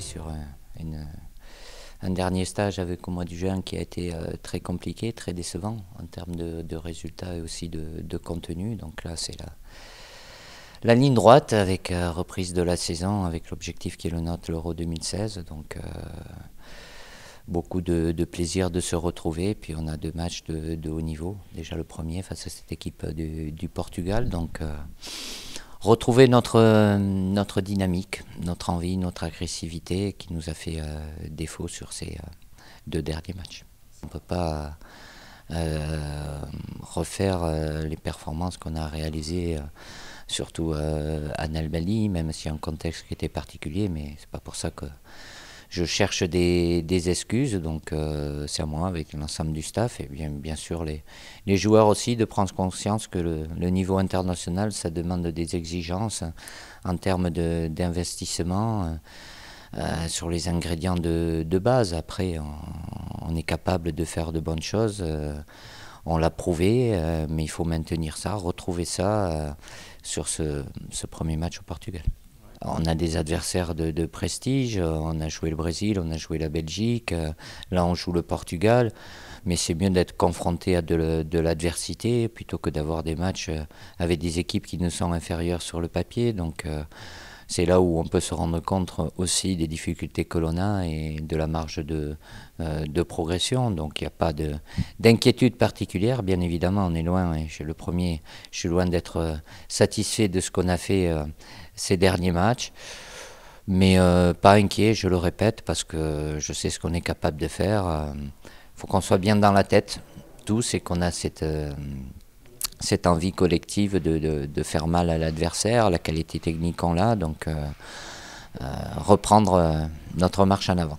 sur un dernier stage avec au mois de juin qui a été euh, très compliqué, très décevant en termes de, résultats et aussi de, contenu. Donc là, c'est la, la ligne droite avec euh, reprise de la saison, avec l'objectif qui est le nôtre, l'Euro 2016. Donc. Euh, beaucoup de, plaisir de se retrouver. Puis on a deux matchs de, haut niveau. Déjà le premier face à cette équipe du, Portugal. Donc retrouver notre, notre dynamique, notre envie, notre agressivité qui nous a fait euh, défaut sur ces euh, deux derniers matchs. On ne peut pas euh, refaire les performances qu'on a réalisées, surtout à Nalbali, même si un contexte qui était particulier, mais c'est pas pour ça que je cherche des, excuses, donc euh, c'est à moi avec l'ensemble du staff et bien, bien sûr les, les, joueurs aussi de prendre conscience que le, niveau international, ça demande des exigences en termes d'investissement. Euh, euh, sur les ingrédients de, base. Après, on, est capable de faire de bonnes choses. on l'a prouvé, mais il faut maintenir ça, retrouver ça sur ce premier match au Portugal on a des adversaires de, prestige. Euh, on a joué le Brésil, on a joué la Belgique. Euh, là, on joue le Portugal. Mais c'est mieux d'être confronté à de, l'adversité plutôt que d'avoir des matchs euh, avec des équipes qui nous sont inférieures sur le papier. Donc c'est là où on peut se rendre compte euh, aussi des difficultés que l'on a et de la marge de, euh, de progression. Donc il n'y a pas d'inquiétude particulière. Bien évidemment, on est loin, et je suis le premier, je suis loin d'être euh, satisfait de ce qu'on a fait ces derniers matchs. Mais pas inquiet, je le répète, parce que je sais ce qu'on est capable de faire. Il faut qu'on soit bien dans la tête, tous, et qu'on a cette cette envie collective de, de, faire mal à l'adversaire, la qualité technique qu'on a, donc euh, euh, reprendre euh, notre marche en avant.